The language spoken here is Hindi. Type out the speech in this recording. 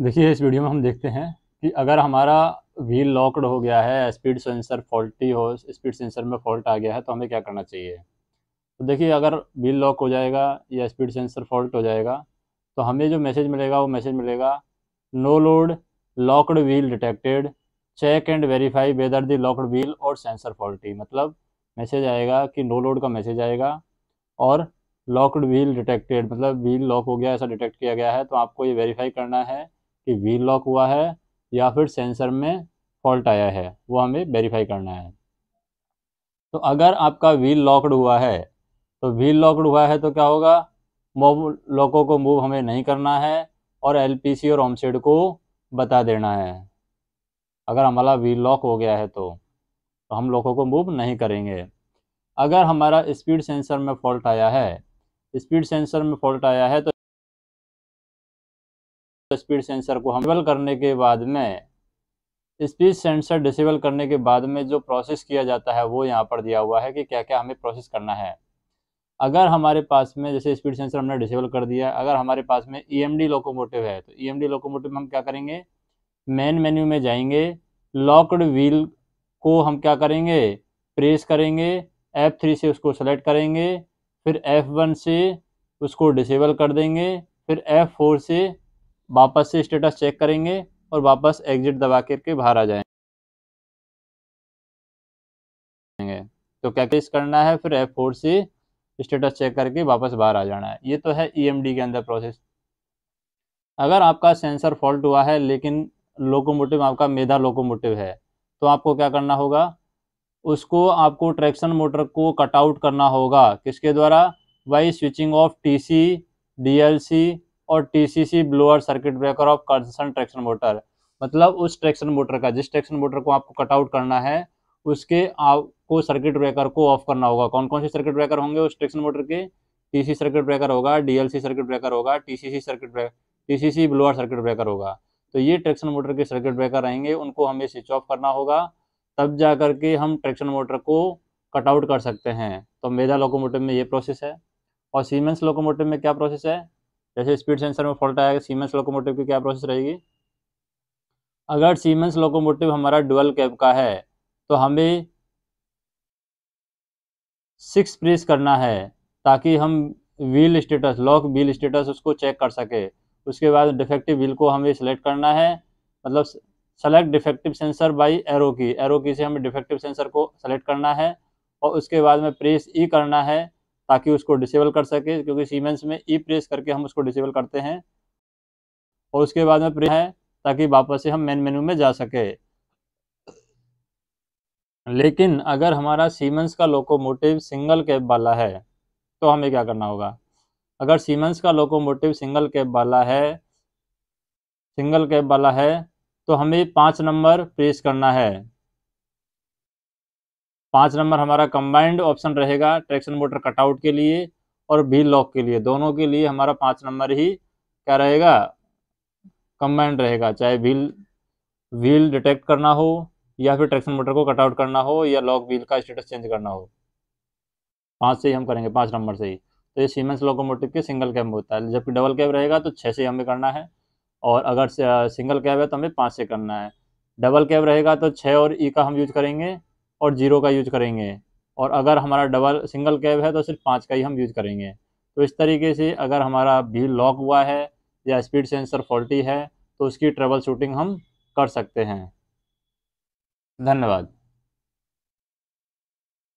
देखिए इस वीडियो में हम देखते हैं कि अगर हमारा व्हील लॉकड हो गया है स्पीड सेंसर फॉल्टी हो स्पीड सेंसर में फॉल्ट आ गया है तो हमें क्या करना चाहिए तो देखिए अगर व्हील लॉक हो जाएगा या स्पीड सेंसर फॉल्ट हो जाएगा तो हमें जो मैसेज मिलेगा वो मैसेज मिलेगा no load locked wheel detected check and verify whether the locked wheel और सेंसर फॉल्टी मतलब मैसेज आएगा कि नो लोड का मैसेज आएगा और लॉकड व्हील डिटेक्टेड मतलब व्हील लॉक हो गया ऐसा डिटेक्ट किया गया है तो आपको ये वेरीफाई करना है कि व्हील लॉक हुआ है या फिर सेंसर में फॉल्ट आया है वो हमें वेरीफाई करना है तो अगर आपका व्हील लॉकड हुआ है तो व्हील लॉकड हुआ है तो क्या होगा मोब लॉकों को मूव हमें नहीं करना है और एलपीसी और होमसेड को बता देना है अगर हमारा व्हील लॉक हो गया है तो, तो हम लोगों को मूव नहीं करेंगे अगर हमारा स्पीड सेंसर में फॉल्ट आया है स्पीड सेंसर में फॉल्ट आया है तो स्पीड सेंसर को हम डिसेबल करने के बाद में स्पीड सेंसर डिसेबल करने के बाद में जो प्रोसेस किया जाता है वो यहाँ पर दिया हुआ है कि क्या क्या हमें प्रोसेस करना है अगर हमारे पास में जैसे स्पीड सेंसर हमने डिसेबल कर दिया अगर हमारे पास में ई e लोकोमोटिव है तो ई e लोकोमोटिव में हम क्या करेंगे मेन मेन्यू में जाएंगे लॉक्ड व्हील को हम क्या करेंगे प्रेस करेंगे एफ थ्री से उसको सेलेक्ट करेंगे फिर एफ वन से उसको डिसेबल कर देंगे फिर एफ फोर से वापस से स्टेटस चेक करेंगे और वापस एग्जिट दबा करके बाहर आ जाएंगे तो क्या केस करना है फिर एफ फोर से स्टेटस चेक करके वापस बाहर आ जाना है ये तो है ई e के अंदर प्रोसेस अगर आपका सेंसर फॉल्ट हुआ है लेकिन लोकोमोटिव आपका मेधा लोकोमोटिव है तो आपको क्या करना होगा उसको आपको ट्रैक्शन मोटर को कटआउट करना होगा किसके द्वारा by switching off T C D L C और TCC blower circuit breaker off concern traction motor मतलब उस ट्रैक्शन मोटर का जिस ट्रैक्शन मोटर को आपको कटआउट करना है उसके आपको सर्किट ब्रेकर को ऑफ करना होगा कौन कौन से सर्किट ब्रेकर होंगे उस ट्रैक्शन मोटर के टीसी सर्किट ब्रेकर होगा डीएलसी सर्किट ब्रेकर होगा TCC circuit breaker TCC blower circuit breaker होगा तो ये ट्रैक्शन मोटर के सर्किट ब्रेकर रहेंगे उनको हमें स्विच ऑफ करना होगा तब जा कर के हम ट्रैक्शन मोटर को कटआउट कर सकते हैं तो मेजा लोकोमोटिव में ये प्रोसेस है और सीमेंस लोकोमोटिव में क्या प्रोसेस है जैसे स्पीड सेंसर में फॉल्ट आएगा सीमेंस लोकोमोटिव की क्या प्रोसेस रहेगी अगर सीमेंस लोकोमोटिव हमारा डुअल कैब का है तो हमें सिक्स प्रेस करना है ताकि हम wheel status lock wheel status उसको चेक कर सके उसके बाद डिफेक्टिव व्हील को हमें सेलेक्ट करना है मतलब select defective sensor by arrow key arrow key से हमें डिफेक्टिव सेंसर को सेलेक्ट करना है और उसके बाद में प्रेस ई e करना है ताकि उसको डिसेबल कर सके क्योंकि सीमेंस में ई e प्रेस करके हम उसको डिसेबल करते हैं और उसके बाद में प्रेस है ताकि वापस से हम मेन मेन्यू में जा सके लेकिन अगर हमारा सीमेंस का लोकोमोटिव सिंगल कैब वाला है तो हमें क्या करना होगा अगर सीमेंस का लोकोमोटिव सिंगल कैब वाला है सिंगल कैब वाला है तो हमें पाँच नंबर प्रेस करना है पाँच नंबर हमारा कंबाइंड ऑप्शन रहेगा ट्रैक्शन मोटर कटआउट के लिए और भी लॉक के लिए दोनों के लिए हमारा पाँच नंबर ही क्या रहेगा कंबाइंड रहेगा चाहे व्हील व्हील डिटेक्ट करना हो या फिर ट्रैक्शन मोटर को कटआउट करना हो या लॉक व्हील का स्टेटस चेंज करना हो पाँच से ही हम करेंगे पाँच नंबर से ही तो ये सीमेंस लोकोमोटिव के सिंगल कैब होता है जबकि डबल कैब रहेगा तो छः से हमें करना है और अगर सिंगल कैब है तो हमें पाँच से करना है डबल कैब रहेगा तो छः और ई e का हम यूज करेंगे और जीरो का यूज करेंगे और अगर हमारा डबल सिंगल कैब है तो सिर्फ पाँच का ही हम यूज करेंगे तो इस तरीके से अगर हमारा भील लॉक हुआ है या स्पीड सेंसर फॉल्टी है तो उसकी ट्रेबल शूटिंग हम कर सकते हैं धन्यवाद